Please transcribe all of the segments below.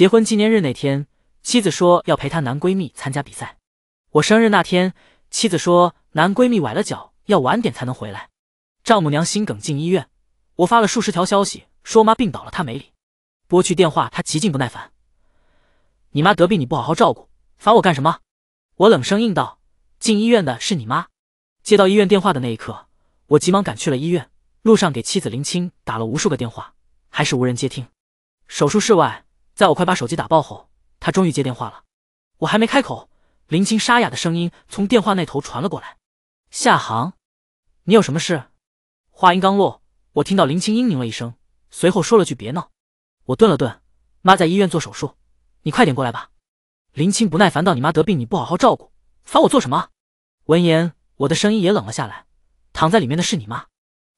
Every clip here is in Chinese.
结婚纪念日那天，妻子说要陪她男闺蜜参加比赛。我生日那天，妻子说男闺蜜崴了脚，要晚点才能回来。丈母娘心梗进医院，我发了数十条消息说妈病倒了，她没理。拨去电话，她极尽不耐烦：“你妈得病，你不好好照顾，烦我干什么？”我冷声应道：“进医院的是你妈。”接到医院电话的那一刻，我急忙赶去了医院，路上给妻子林青打了无数个电话，还是无人接听。手术室外。在我快把手机打爆后，他终于接电话了。我还没开口，林青沙哑的声音从电话那头传了过来：“夏航，你有什么事？”话音刚落，我听到林青嘤咛了一声，随后说了句“别闹”。我顿了顿，“妈在医院做手术，你快点过来吧。”林青不耐烦道：“你妈得病，你不好好照顾，烦我做什么？”闻言，我的声音也冷了下来：“躺在里面的是你妈。”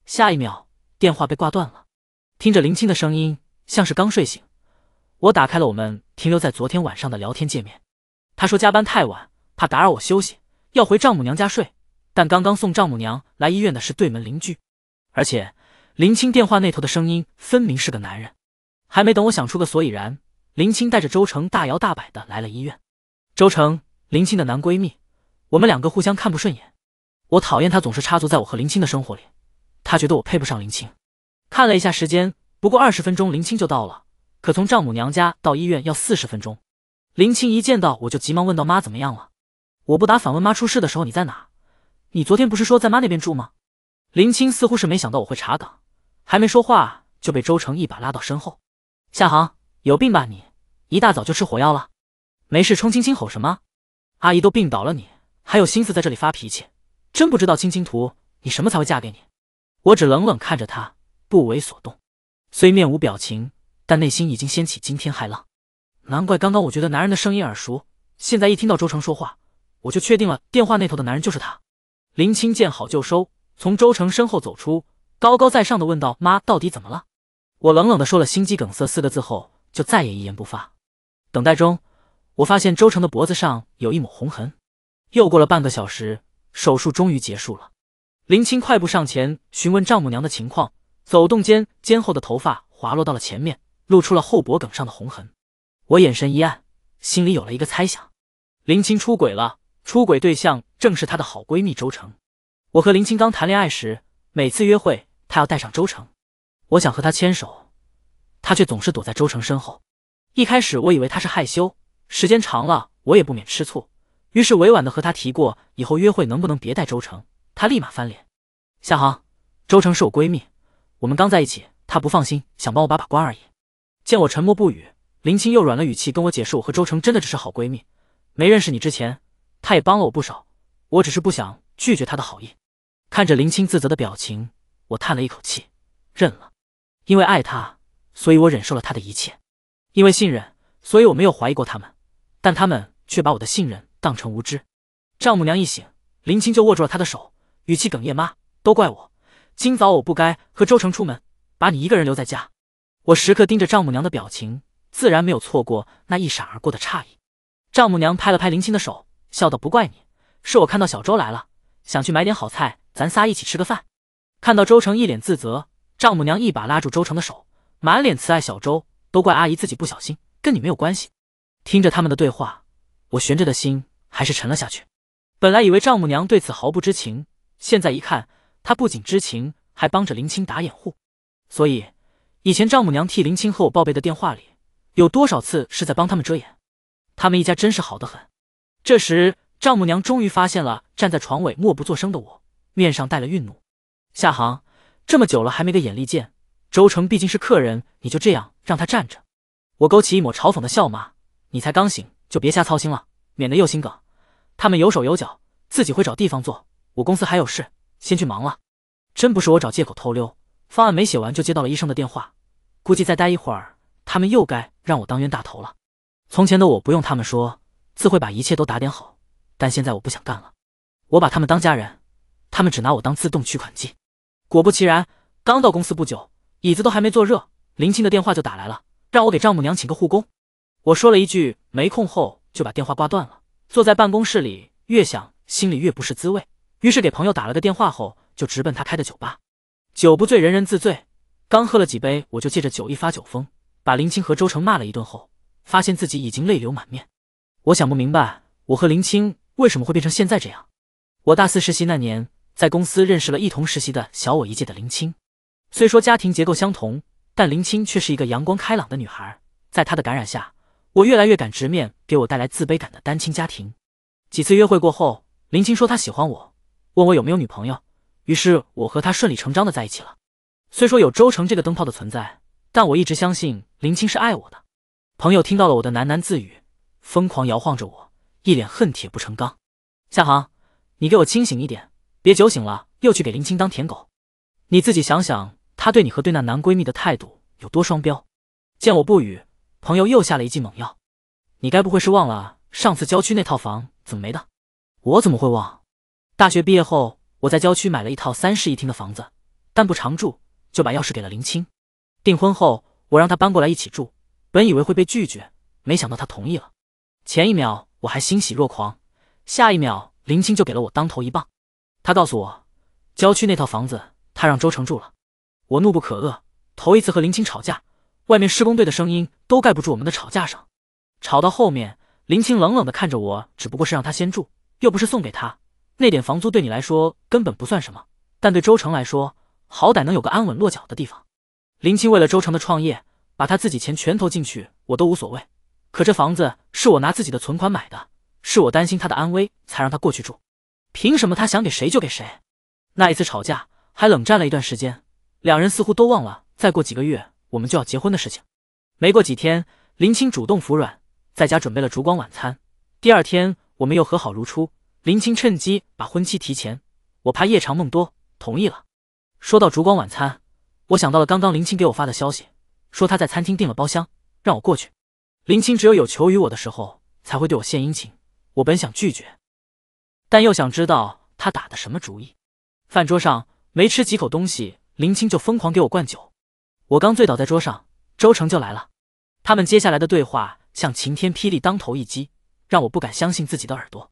下一秒，电话被挂断了。听着林青的声音，像是刚睡醒。我打开了我们停留在昨天晚上的聊天界面。他说加班太晚，怕打扰我休息，要回丈母娘家睡。但刚刚送丈母娘来医院的是对门邻居，而且林青电话那头的声音分明是个男人。还没等我想出个所以然，林青带着周成大摇大摆的来了医院。周成，林青的男闺蜜，我们两个互相看不顺眼。我讨厌他总是插足在我和林青的生活里，他觉得我配不上林青。看了一下时间，不过二十分钟，林青就到了。可从丈母娘家到医院要四十分钟。林青一见到我就急忙问道：“妈怎么样了？”我不答，反问：“妈出事的时候你在哪？你昨天不是说在妈那边住吗？”林青似乎是没想到我会查岗，还没说话就被周成一把拉到身后：“夏航，有病吧你？一大早就吃火药了？没事冲青青吼什么？阿姨都病倒了，你还有心思在这里发脾气？真不知道青青图你什么才会嫁给你？”我只冷冷看着他，不为所动，虽面无表情。但内心已经掀起惊天骇浪，难怪刚刚我觉得男人的声音耳熟，现在一听到周成说话，我就确定了电话那头的男人就是他。林青见好就收，从周成身后走出，高高在上的问道：“妈，到底怎么了？”我冷冷的说了“心肌梗塞”四个字后，就再也一言不发。等待中，我发现周成的脖子上有一抹红痕。又过了半个小时，手术终于结束了。林青快步上前询问丈母娘的情况，走动间肩后的头发滑落到了前面。露出了后脖梗上的红痕，我眼神一暗，心里有了一个猜想：林青出轨了，出轨对象正是她的好闺蜜周成。我和林青刚谈恋爱时，每次约会她要带上周成，我想和她牵手，她却总是躲在周成身后。一开始我以为她是害羞，时间长了我也不免吃醋，于是委婉的和她提过以后约会能不能别带周成，她立马翻脸。夏航，周成是我闺蜜，我们刚在一起，她不放心，想帮我把把关而已。见我沉默不语，林青又软了语气跟我解释，我和周成真的只是好闺蜜，没认识你之前，她也帮了我不少，我只是不想拒绝她的好意。看着林青自责的表情，我叹了一口气，认了。因为爱她，所以我忍受了她的一切；因为信任，所以我没有怀疑过他们，但他们却把我的信任当成无知。丈母娘一醒，林青就握住了她的手，语气哽咽：“妈，都怪我，今早我不该和周成出门，把你一个人留在家。”我时刻盯着丈母娘的表情，自然没有错过那一闪而过的诧异。丈母娘拍了拍林青的手，笑道：“不怪你，是我看到小周来了，想去买点好菜，咱仨一起吃个饭。”看到周成一脸自责，丈母娘一把拉住周成的手，满脸慈爱：“小周，都怪阿姨自己不小心，跟你没有关系。”听着他们的对话，我悬着的心还是沉了下去。本来以为丈母娘对此毫不知情，现在一看，她不仅知情，还帮着林青打掩护，所以。以前丈母娘替林青和我报备的电话里，有多少次是在帮他们遮掩？他们一家真是好的很。这时，丈母娘终于发现了站在床尾默不作声的我，面上带了愠怒。夏航，这么久了还没个眼力见，周成毕竟是客人，你就这样让他站着？我勾起一抹嘲讽的笑骂：“你才刚醒，就别瞎操心了，免得又心梗。他们有手有脚，自己会找地方坐。我公司还有事，先去忙了。真不是我找借口偷溜，方案没写完就接到了医生的电话。估计再待一会儿，他们又该让我当冤大头了。从前的我不用他们说，自会把一切都打点好，但现在我不想干了。我把他们当家人，他们只拿我当自动取款机。果不其然，刚到公司不久，椅子都还没坐热，林青的电话就打来了，让我给丈母娘请个护工。我说了一句没空后，就把电话挂断了。坐在办公室里，越想心里越不是滋味，于是给朋友打了个电话后，就直奔他开的酒吧。酒不醉人人自醉。刚喝了几杯，我就借着酒意发酒疯，把林青和周成骂了一顿后，发现自己已经泪流满面。我想不明白，我和林青为什么会变成现在这样。我大四实习那年，在公司认识了一同实习的小我一届的林青。虽说家庭结构相同，但林青却是一个阳光开朗的女孩。在她的感染下，我越来越敢直面给我带来自卑感的单亲家庭。几次约会过后，林青说她喜欢我，问我有没有女朋友，于是我和她顺理成章的在一起了。虽说有周成这个灯泡的存在，但我一直相信林青是爱我的。朋友听到了我的喃喃自语，疯狂摇晃着我，一脸恨铁不成钢。夏航，你给我清醒一点，别酒醒了又去给林青当舔狗。你自己想想，她对你和对那男闺蜜的态度有多双标。见我不语，朋友又下了一剂猛药。你该不会是忘了上次郊区那套房怎么没的？我怎么会忘？大学毕业后，我在郊区买了一套三室一厅的房子，但不常住。就把钥匙给了林青。订婚后，我让他搬过来一起住，本以为会被拒绝，没想到他同意了。前一秒我还欣喜若狂，下一秒林青就给了我当头一棒。他告诉我，郊区那套房子他让周成住了。我怒不可遏，头一次和林青吵架，外面施工队的声音都盖不住我们的吵架声。吵到后面，林青冷冷的看着我，只不过是让他先住，又不是送给他。那点房租对你来说根本不算什么，但对周成来说。好歹能有个安稳落脚的地方。林青为了周成的创业，把他自己钱全投进去，我都无所谓。可这房子是我拿自己的存款买的，是我担心他的安危才让他过去住。凭什么他想给谁就给谁？那一次吵架还冷战了一段时间，两人似乎都忘了再过几个月我们就要结婚的事情。没过几天，林青主动服软，在家准备了烛光晚餐。第二天我们又和好如初。林青趁机把婚期提前，我怕夜长梦多，同意了。说到烛光晚餐，我想到了刚刚林青给我发的消息，说他在餐厅订了包厢，让我过去。林青只有有求于我的时候才会对我献殷勤。我本想拒绝，但又想知道他打的什么主意。饭桌上没吃几口东西，林青就疯狂给我灌酒。我刚醉倒在桌上，周成就来了。他们接下来的对话像晴天霹雳当头一击，让我不敢相信自己的耳朵。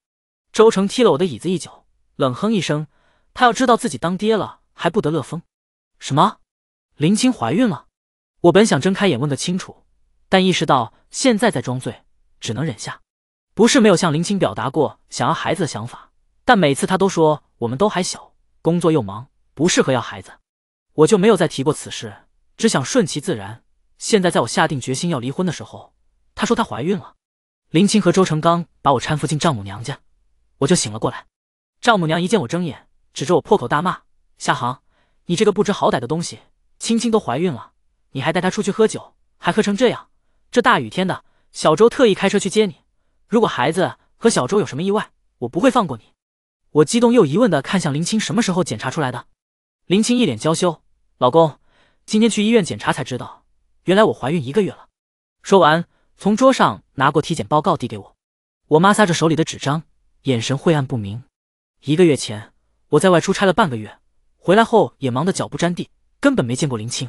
周成踢了我的椅子一脚，冷哼一声，他要知道自己当爹了。还不得乐疯？什么？林青怀孕了？我本想睁开眼问个清楚，但意识到现在在装醉，只能忍下。不是没有向林青表达过想要孩子的想法，但每次她都说我们都还小，工作又忙，不适合要孩子，我就没有再提过此事，只想顺其自然。现在在我下定决心要离婚的时候，她说她怀孕了。林青和周成刚把我搀扶进丈母娘家，我就醒了过来。丈母娘一见我睁眼，指着我破口大骂。夏航，你这个不知好歹的东西，青青都怀孕了，你还带她出去喝酒，还喝成这样。这大雨天的，小周特意开车去接你。如果孩子和小周有什么意外，我不会放过你。我激动又疑问的看向林青，什么时候检查出来的？林青一脸娇羞，老公，今天去医院检查才知道，原来我怀孕一个月了。说完，从桌上拿过体检报告递给我。我妈撒着手里的纸张，眼神晦暗不明。一个月前，我在外出差了半个月。回来后也忙得脚不沾地，根本没见过林青。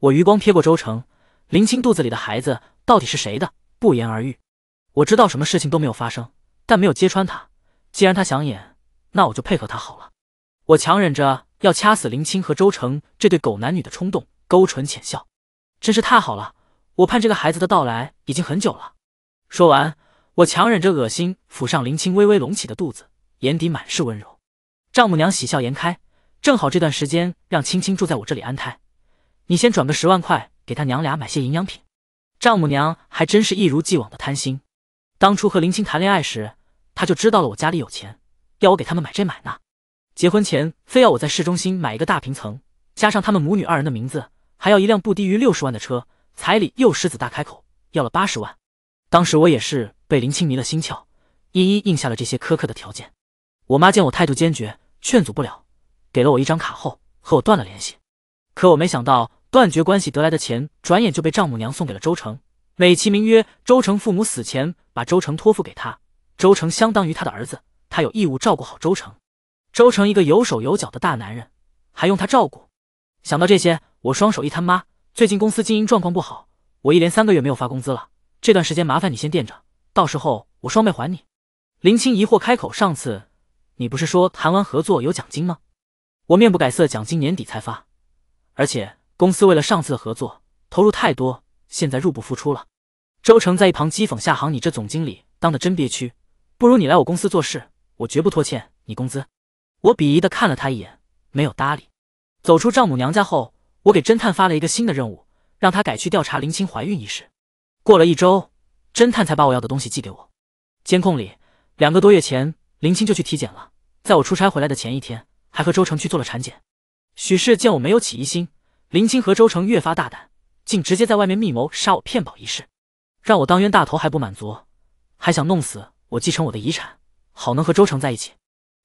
我余光瞥过周成，林青肚子里的孩子到底是谁的，不言而喻。我知道什么事情都没有发生，但没有揭穿他。既然他想演，那我就配合他好了。我强忍着要掐死林青和周成这对狗男女的冲动，勾唇浅笑。真是太好了，我盼这个孩子的到来已经很久了。说完，我强忍着恶心，抚上林青微微隆起的肚子，眼底满是温柔。丈母娘喜笑颜开。正好这段时间让青青住在我这里安胎，你先转个十万块给她娘俩买些营养品。丈母娘还真是一如既往的贪心，当初和林青谈恋爱时，她就知道了我家里有钱，要我给他们买这买那。结婚前非要我在市中心买一个大平层，加上他们母女二人的名字，还要一辆不低于六十万的车。彩礼又狮子大开口，要了八十万。当时我也是被林青迷了心窍，一一应下了这些苛刻的条件。我妈见我态度坚决，劝阻不了。给了我一张卡后，和我断了联系。可我没想到，断绝关系得来的钱，转眼就被丈母娘送给了周成，美其名曰周成父母死前把周成托付给他，周成相当于他的儿子，他有义务照顾好周成。周成一个有手有脚的大男人，还用他照顾？想到这些，我双手一摊，妈，最近公司经营状况不好，我一连三个月没有发工资了。这段时间麻烦你先垫着，到时候我双倍还你。林青疑惑开口：“上次你不是说谈完合作有奖金吗？”我面不改色，奖金年底才发，而且公司为了上次的合作投入太多，现在入不敷出了。周成在一旁讥讽夏航：“你这总经理当的真憋屈，不如你来我公司做事，我绝不拖欠你工资。”我鄙夷的看了他一眼，没有搭理。走出丈母娘家后，我给侦探发了一个新的任务，让他改去调查林青怀孕一事。过了一周，侦探才把我要的东西寄给我。监控里，两个多月前林青就去体检了，在我出差回来的前一天。还和周成去做了产检，许氏见我没有起疑心，林青和周成越发大胆，竟直接在外面密谋杀我骗保一事，让我当冤大头还不满足，还想弄死我继承我的遗产，好能和周成在一起。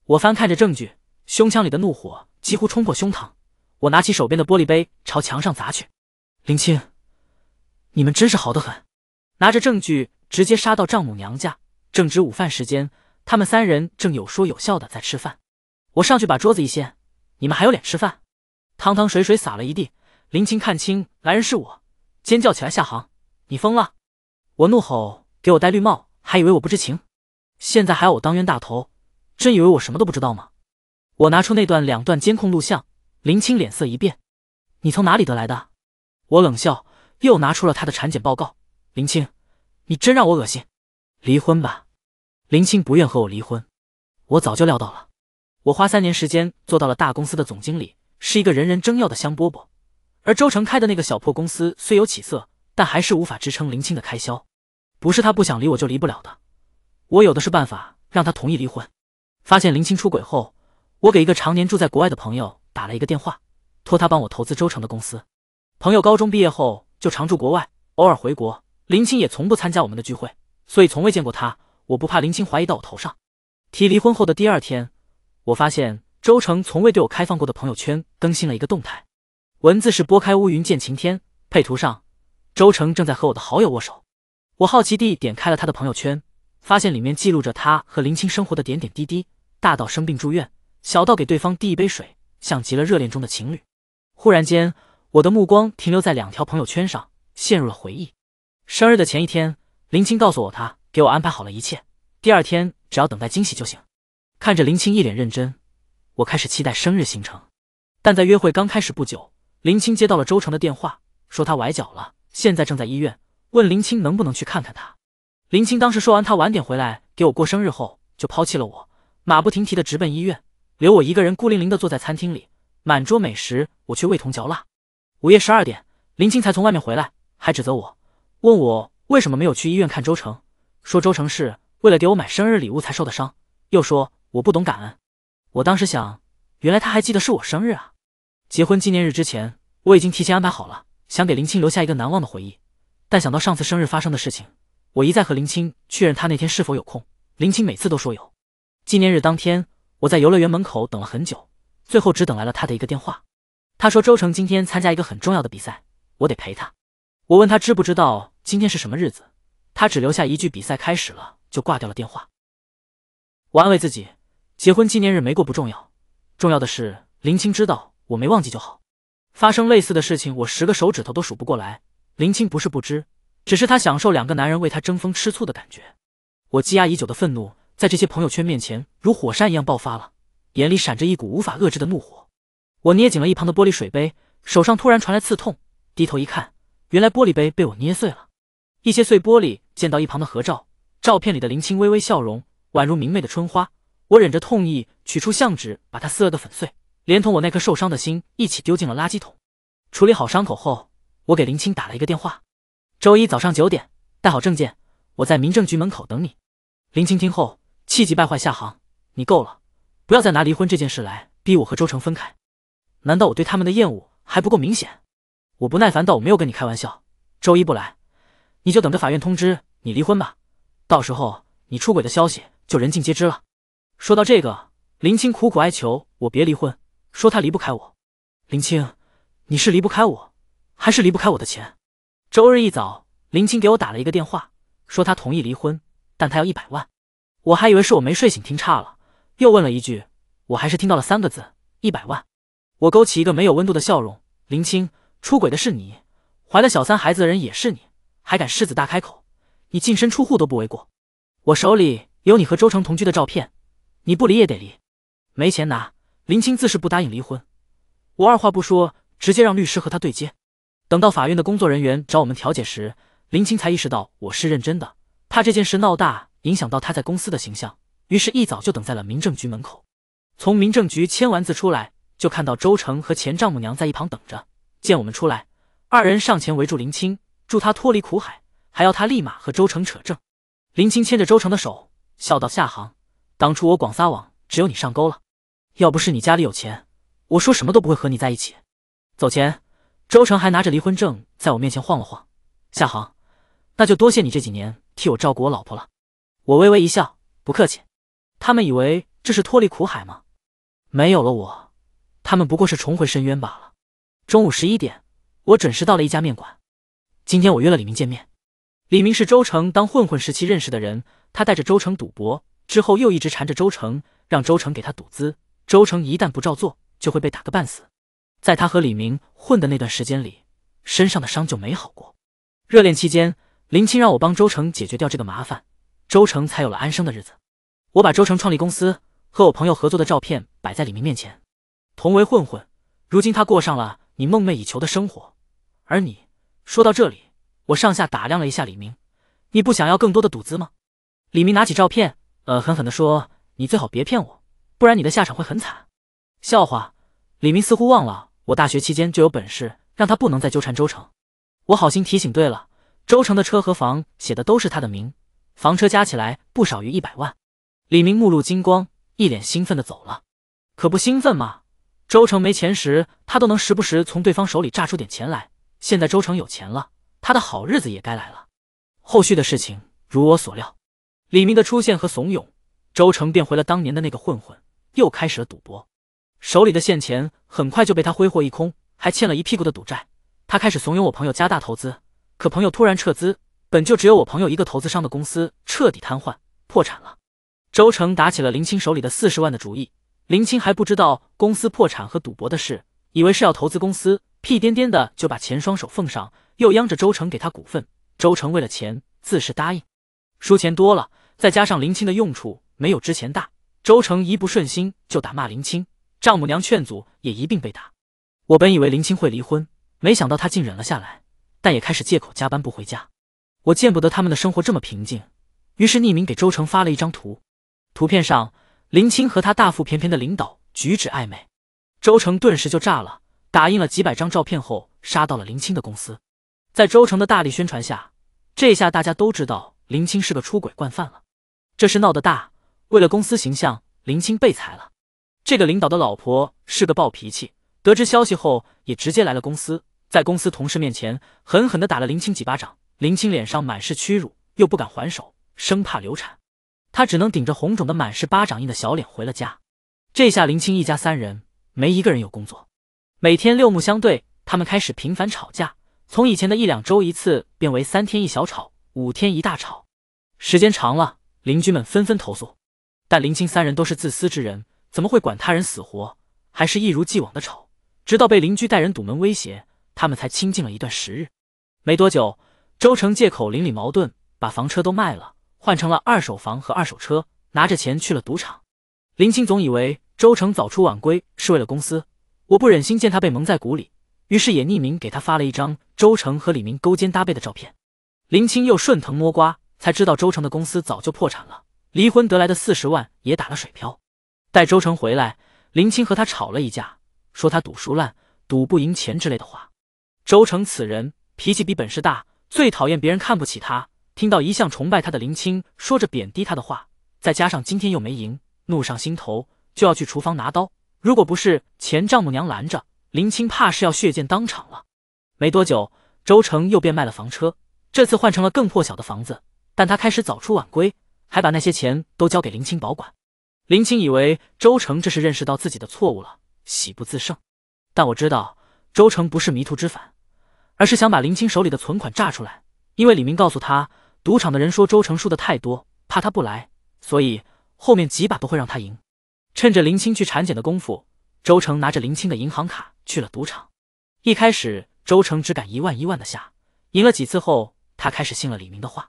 我翻看着证据，胸腔里的怒火几乎冲破胸膛，我拿起手边的玻璃杯朝墙上砸去。林青，你们真是好的很，拿着证据直接杀到丈母娘家。正值午饭时间，他们三人正有说有笑的在吃饭。我上去把桌子一掀，你们还有脸吃饭？汤汤水水洒了一地。林青看清来人是我，尖叫起来。夏航，你疯了！我怒吼：“给我戴绿帽，还以为我不知情？现在还要我当冤大头，真以为我什么都不知道吗？”我拿出那段两段监控录像，林青脸色一变：“你从哪里得来的？”我冷笑，又拿出了他的产检报告。林青，你真让我恶心！离婚吧。林青不愿和我离婚，我早就料到了。我花三年时间做到了大公司的总经理，是一个人人争要的香饽饽。而周成开的那个小破公司虽有起色，但还是无法支撑林青的开销。不是他不想离，我就离不了的。我有的是办法让他同意离婚。发现林青出轨后，我给一个常年住在国外的朋友打了一个电话，托他帮我投资周成的公司。朋友高中毕业后就常住国外，偶尔回国。林青也从不参加我们的聚会，所以从未见过他。我不怕林青怀疑到我头上。提离婚后的第二天。我发现周成从未对我开放过的朋友圈更新了一个动态，文字是“拨开乌云见晴天”，配图上，周成正在和我的好友握手。我好奇地点开了他的朋友圈，发现里面记录着他和林青生活的点点滴滴，大到生病住院，小到给对方递一杯水，像极了热恋中的情侣。忽然间，我的目光停留在两条朋友圈上，陷入了回忆。生日的前一天，林青告诉我他给我安排好了一切，第二天只要等待惊喜就行。看着林青一脸认真，我开始期待生日行程。但在约会刚开始不久，林青接到了周成的电话，说他崴脚了，现在正在医院，问林青能不能去看看他。林青当时说完他晚点回来给我过生日后，就抛弃了我，马不停蹄的直奔医院，留我一个人孤零零的坐在餐厅里，满桌美食我却味同嚼蜡。午夜十二点，林青才从外面回来，还指责我，问我为什么没有去医院看周成，说周成是为了给我买生日礼物才受的伤，又说。我不懂感恩，我当时想，原来他还记得是我生日啊！结婚纪念日之前，我已经提前安排好了，想给林青留下一个难忘的回忆。但想到上次生日发生的事情，我一再和林青确认他那天是否有空。林青每次都说有。纪念日当天，我在游乐园门口等了很久，最后只等来了他的一个电话。他说周成今天参加一个很重要的比赛，我得陪他。我问他知不知道今天是什么日子，他只留下一句“比赛开始了”就挂掉了电话。我安慰自己。结婚纪念日没过不重要，重要的是林青知道我没忘记就好。发生类似的事情，我十个手指头都数不过来。林青不是不知，只是她享受两个男人为她争风吃醋的感觉。我积压已久的愤怒，在这些朋友圈面前如火山一样爆发了，眼里闪着一股无法遏制的怒火。我捏紧了一旁的玻璃水杯，手上突然传来刺痛，低头一看，原来玻璃杯被我捏碎了。一些碎玻璃溅到一旁的合照，照片里的林青微微笑容，宛如明媚的春花。我忍着痛意，取出相纸，把它撕了个粉碎，连同我那颗受伤的心一起丢进了垃圾桶。处理好伤口后，我给林青打了一个电话。周一早上九点，带好证件，我在民政局门口等你。林青听后气急败坏，夏航，你够了！不要再拿离婚这件事来逼我和周成分开。难道我对他们的厌恶还不够明显？我不耐烦道：“我没有跟你开玩笑。周一不来，你就等着法院通知你离婚吧。到时候你出轨的消息就人尽皆知了。说到这个，林青苦苦哀求我别离婚，说她离不开我。林青，你是离不开我，还是离不开我的钱？周日一早，林青给我打了一个电话，说她同意离婚，但她要一百万。我还以为是我没睡醒听差了，又问了一句，我还是听到了三个字：一百万。我勾起一个没有温度的笑容。林青，出轨的是你，怀了小三孩子的人也是你，还敢狮子大开口，你净身出户都不为过。我手里有你和周成同居的照片。你不离也得离，没钱拿，林青自是不答应离婚。我二话不说，直接让律师和他对接。等到法院的工作人员找我们调解时，林青才意识到我是认真的，怕这件事闹大影响到他在公司的形象，于是一早就等在了民政局门口。从民政局签完字出来，就看到周成和前丈母娘在一旁等着。见我们出来，二人上前围住林青，助他脱离苦海，还要他立马和周成扯证。林青牵着周成的手，笑道：“夏航。”当初我广撒网，只有你上钩了。要不是你家里有钱，我说什么都不会和你在一起。走前，周成还拿着离婚证在我面前晃了晃。夏航，那就多谢你这几年替我照顾我老婆了。我微微一笑，不客气。他们以为这是脱离苦海吗？没有了我，他们不过是重回深渊罢了。中午十一点，我准时到了一家面馆。今天我约了李明见面。李明是周成当混混时期认识的人，他带着周成赌博。之后又一直缠着周成，让周成给他赌资。周成一旦不照做，就会被打个半死。在他和李明混的那段时间里，身上的伤就没好过。热恋期间，林青让我帮周成解决掉这个麻烦，周成才有了安生的日子。我把周成创立公司和我朋友合作的照片摆在李明面前。同为混混，如今他过上了你梦寐以求的生活，而你……说到这里，我上下打量了一下李明，你不想要更多的赌资吗？李明拿起照片。呃，狠狠的说，你最好别骗我，不然你的下场会很惨。笑话，李明似乎忘了，我大学期间就有本事，让他不能再纠缠周成。我好心提醒，对了，周成的车和房写的都是他的名，房车加起来不少于一百万。李明目露金光，一脸兴奋的走了。可不兴奋吗？周成没钱时，他都能时不时从对方手里榨出点钱来。现在周成有钱了，他的好日子也该来了。后续的事情如我所料。李明的出现和怂恿，周成变回了当年的那个混混，又开始了赌博。手里的现钱很快就被他挥霍一空，还欠了一屁股的赌债。他开始怂恿我朋友加大投资，可朋友突然撤资，本就只有我朋友一个投资商的公司彻底瘫痪，破产了。周成打起了林青手里的四十万的主意。林青还不知道公司破产和赌博的事，以为是要投资公司，屁颠颠的就把钱双手奉上，又央着周成给他股份。周成为了钱自是答应。输钱多了。再加上林青的用处没有之前大，周成一不顺心就打骂林青，丈母娘劝阻也一并被打。我本以为林青会离婚，没想到她竟忍了下来，但也开始借口加班不回家。我见不得他们的生活这么平静，于是匿名给周成发了一张图，图片上林青和他大腹便便的领导举止暧昧。周成顿时就炸了，打印了几百张照片后杀到了林青的公司。在周成的大力宣传下，这下大家都知道林青是个出轨惯犯了。这事闹得大，为了公司形象，林青被裁了。这个领导的老婆是个暴脾气，得知消息后也直接来了公司，在公司同事面前狠狠的打了林青几巴掌。林青脸上满是屈辱，又不敢还手，生怕流产，她只能顶着红肿的、满是巴掌印的小脸回了家。这下林青一家三人没一个人有工作，每天六目相对，他们开始频繁吵架，从以前的一两周一次变为三天一小吵，五天一大吵。时间长了。邻居们纷纷投诉，但林青三人都是自私之人，怎么会管他人死活？还是一如既往的吵，直到被邻居带人堵门威胁，他们才清静了一段时日。没多久，周成借口邻里矛盾，把房车都卖了，换成了二手房和二手车，拿着钱去了赌场。林青总以为周成早出晚归是为了公司，我不忍心见他被蒙在鼓里，于是也匿名给他发了一张周成和李明勾肩搭背的照片。林青又顺藤摸瓜。才知道周成的公司早就破产了，离婚得来的四十万也打了水漂。待周成回来，林青和他吵了一架，说他赌输烂，赌不赢钱之类的话。周成此人脾气比本事大，最讨厌别人看不起他。听到一向崇拜他的林青说着贬低他的话，再加上今天又没赢，怒上心头，就要去厨房拿刀。如果不是前丈母娘拦着，林青怕是要血溅当场了。没多久，周成又变卖了房车，这次换成了更破小的房子。但他开始早出晚归，还把那些钱都交给林青保管。林青以为周成这是认识到自己的错误了，喜不自胜。但我知道，周成不是迷途知返，而是想把林青手里的存款炸出来。因为李明告诉他，赌场的人说周成输的太多，怕他不来，所以后面几把都会让他赢。趁着林青去产检的功夫，周成拿着林青的银行卡去了赌场。一开始，周成只敢一万一万的下，赢了几次后，他开始信了李明的话。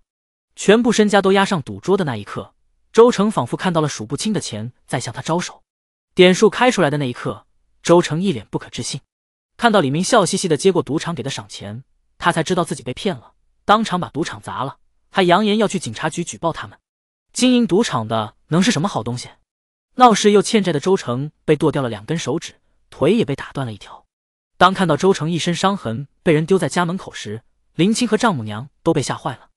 全部身家都压上赌桌的那一刻，周成仿佛看到了数不清的钱在向他招手。点数开出来的那一刻，周成一脸不可置信。看到李明笑嘻嘻的接过赌场给的赏钱，他才知道自己被骗了，当场把赌场砸了，还扬言要去警察局举报他们。经营赌场的能是什么好东西？闹事又欠债的周成被剁掉了两根手指，腿也被打断了一条。当看到周成一身伤痕被人丢在家门口时，林青和丈母娘都被吓坏了。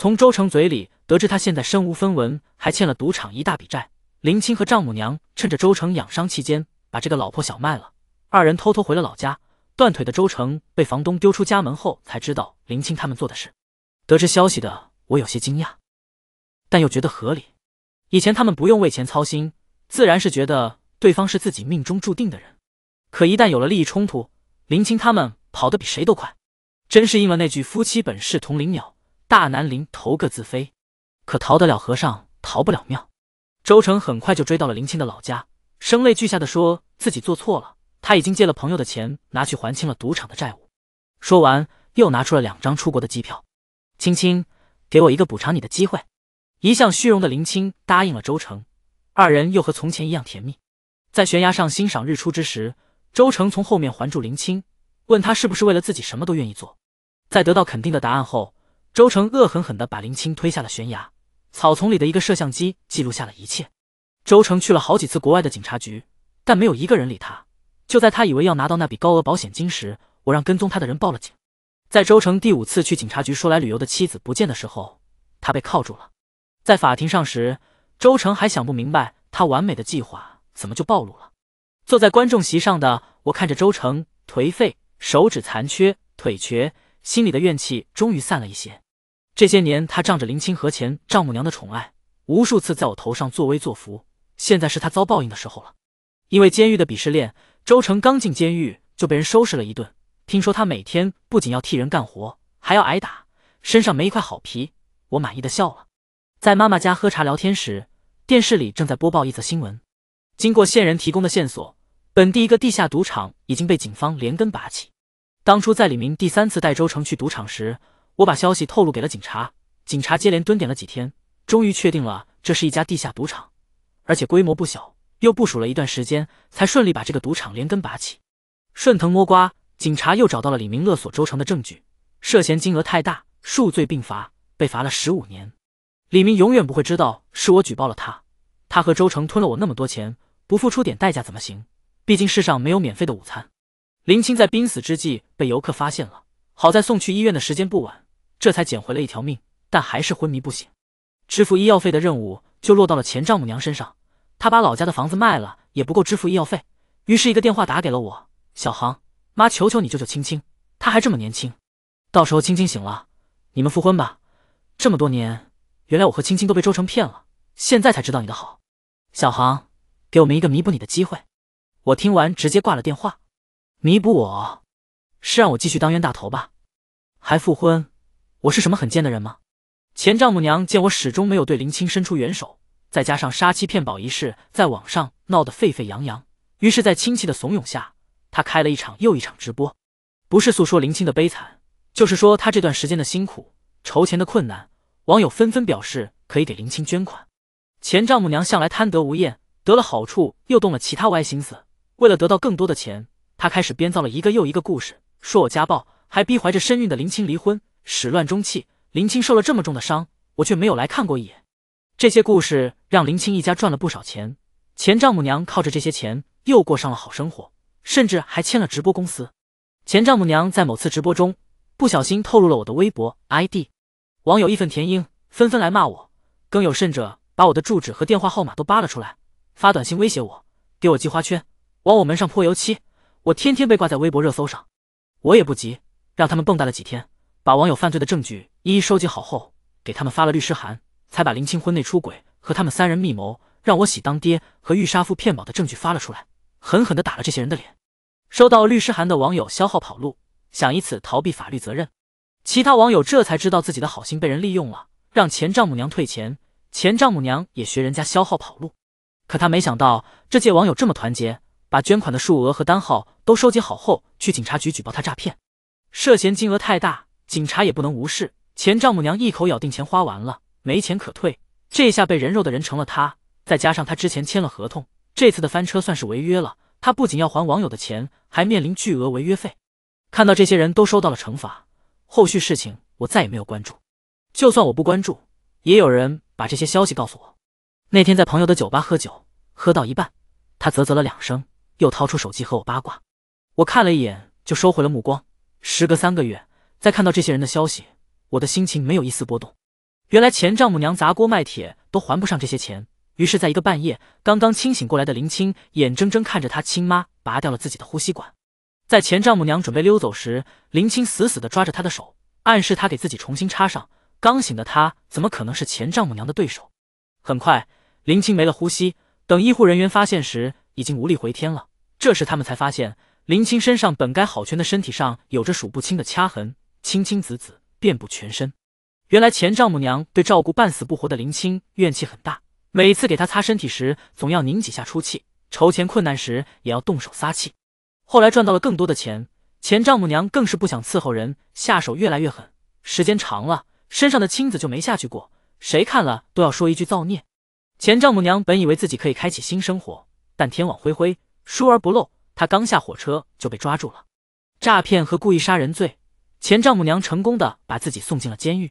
从周成嘴里得知，他现在身无分文，还欠了赌场一大笔债。林青和丈母娘趁着周成养伤期间，把这个老婆小卖了，二人偷偷回了老家。断腿的周成被房东丢出家门后，才知道林青他们做的事。得知消息的我有些惊讶，但又觉得合理。以前他们不用为钱操心，自然是觉得对方是自己命中注定的人。可一旦有了利益冲突，林青他们跑得比谁都快，真是应了那句“夫妻本是同林鸟”。大难临头各自飞，可逃得了和尚，逃不了庙。周成很快就追到了林青的老家，声泪俱下的说自己做错了，他已经借了朋友的钱拿去还清了赌场的债务。说完，又拿出了两张出国的机票。青青，给我一个补偿你的机会。一向虚荣的林青答应了周成，二人又和从前一样甜蜜。在悬崖上欣赏日出之时，周成从后面环住林青，问他是不是为了自己什么都愿意做。在得到肯定的答案后。周成恶狠狠地把林青推下了悬崖，草丛里的一个摄像机记录下了一切。周成去了好几次国外的警察局，但没有一个人理他。就在他以为要拿到那笔高额保险金时，我让跟踪他的人报了警。在周成第五次去警察局说来旅游的妻子不见的时候，他被铐住了。在法庭上时，周成还想不明白他完美的计划怎么就暴露了。坐在观众席上的我看着周成颓废，手指残缺，腿瘸。心里的怨气终于散了一些。这些年，他仗着林清河前丈母娘的宠爱，无数次在我头上作威作福。现在是他遭报应的时候了。因为监狱的鄙视链，周成刚进监狱就被人收拾了一顿。听说他每天不仅要替人干活，还要挨打，身上没一块好皮。我满意的笑了。在妈妈家喝茶聊天时，电视里正在播报一则新闻：经过线人提供的线索，本地一个地下赌场已经被警方连根拔起。当初在李明第三次带周成去赌场时，我把消息透露给了警察。警察接连蹲点了几天，终于确定了这是一家地下赌场，而且规模不小。又部署了一段时间，才顺利把这个赌场连根拔起。顺藤摸瓜，警察又找到了李明勒索周成的证据，涉嫌金额太大，数罪并罚，被罚了十五年。李明永远不会知道是我举报了他。他和周成吞了我那么多钱，不付出点代价怎么行？毕竟世上没有免费的午餐。林青在濒死之际被游客发现了，好在送去医院的时间不晚，这才捡回了一条命，但还是昏迷不醒。支付医药费的任务就落到了前丈母娘身上，她把老家的房子卖了也不够支付医药费，于是一个电话打给了我。小航，妈求求你救救青青，她还这么年轻。到时候青青醒了，你们复婚吧。这么多年，原来我和青青都被周成骗了，现在才知道你的好。小航，给我们一个弥补你的机会。我听完直接挂了电话。弥补我，是让我继续当冤大头吧？还复婚，我是什么很贱的人吗？前丈母娘见我始终没有对林青伸出援手，再加上杀妻骗保一事在网上闹得沸沸扬扬，于是，在亲戚的怂恿下，她开了一场又一场直播，不是诉说林青的悲惨，就是说她这段时间的辛苦、筹钱的困难。网友纷纷表示可以给林青捐款。前丈母娘向来贪得无厌，得了好处又动了其他歪心思，为了得到更多的钱。他开始编造了一个又一个故事，说我家暴，还逼怀着身孕的林青离婚，始乱终弃。林青受了这么重的伤，我却没有来看过一眼。这些故事让林青一家赚了不少钱，前丈母娘靠着这些钱又过上了好生活，甚至还签了直播公司。前丈母娘在某次直播中不小心透露了我的微博 ID，网友义愤填膺，纷纷来骂我，更有甚者把我的住址和电话号码都扒了出来，发短信威胁我，给我寄花圈，往我门上泼油漆。我天天被挂在微博热搜上，我也不急，让他们蹦跶了几天，把网友犯罪的证据一一收集好后，给他们发了律师函，才把林青婚内出轨和他们三人密谋让我喜当爹和欲杀夫骗保的证据发了出来，狠狠的打了这些人的脸。收到律师函的网友消耗跑路，想以此逃避法律责任，其他网友这才知道自己的好心被人利用了，让前丈母娘退钱，前丈母娘也学人家消耗跑路，可他没想到这届网友这么团结。把捐款的数额和单号都收集好后，去警察局举报他诈骗，涉嫌金额太大，警察也不能无视。前丈母娘一口咬定钱花完了，没钱可退，这下被人肉的人成了他。再加上他之前签了合同，这次的翻车算是违约了，他不仅要还网友的钱，还面临巨额违约费。看到这些人都收到了惩罚，后续事情我再也没有关注。就算我不关注，也有人把这些消息告诉我。那天在朋友的酒吧喝酒，喝到一半，他啧啧了两声。又掏出手机和我八卦，我看了一眼就收回了目光。时隔三个月，再看到这些人的消息，我的心情没有一丝波动。原来前丈母娘砸锅卖铁都还不上这些钱，于是，在一个半夜，刚刚清醒过来的林青，眼睁睁看着他亲妈拔掉了自己的呼吸管。在前丈母娘准备溜走时，林青死死地抓着她的手，暗示她给自己重新插上。刚醒的她怎么可能是前丈母娘的对手？很快，林青没了呼吸。等医护人员发现时，已经无力回天了。这时，他们才发现林青身上本该好全的身体上有着数不清的掐痕，青青紫紫，遍布全身。原来前丈母娘对照顾半死不活的林青怨气很大，每次给她擦身体时总要拧几下出气；筹钱困难时也要动手撒气。后来赚到了更多的钱，前丈母娘更是不想伺候人，下手越来越狠。时间长了，身上的青子就没下去过，谁看了都要说一句造孽。前丈母娘本以为自己可以开启新生活，但天网恢恢。疏而不漏，他刚下火车就被抓住了，诈骗和故意杀人罪，前丈母娘成功的把自己送进了监狱。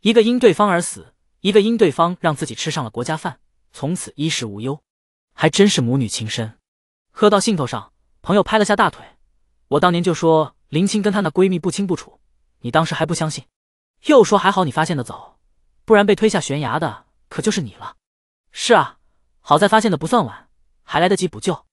一个因对方而死，一个因对方让自己吃上了国家饭，从此衣食无忧，还真是母女情深。喝到兴头上，朋友拍了下大腿，我当年就说林青跟她那闺蜜不清不楚，你当时还不相信，又说还好你发现的早，不然被推下悬崖的可就是你了。是啊，好在发现的不算晚，还来得及补救。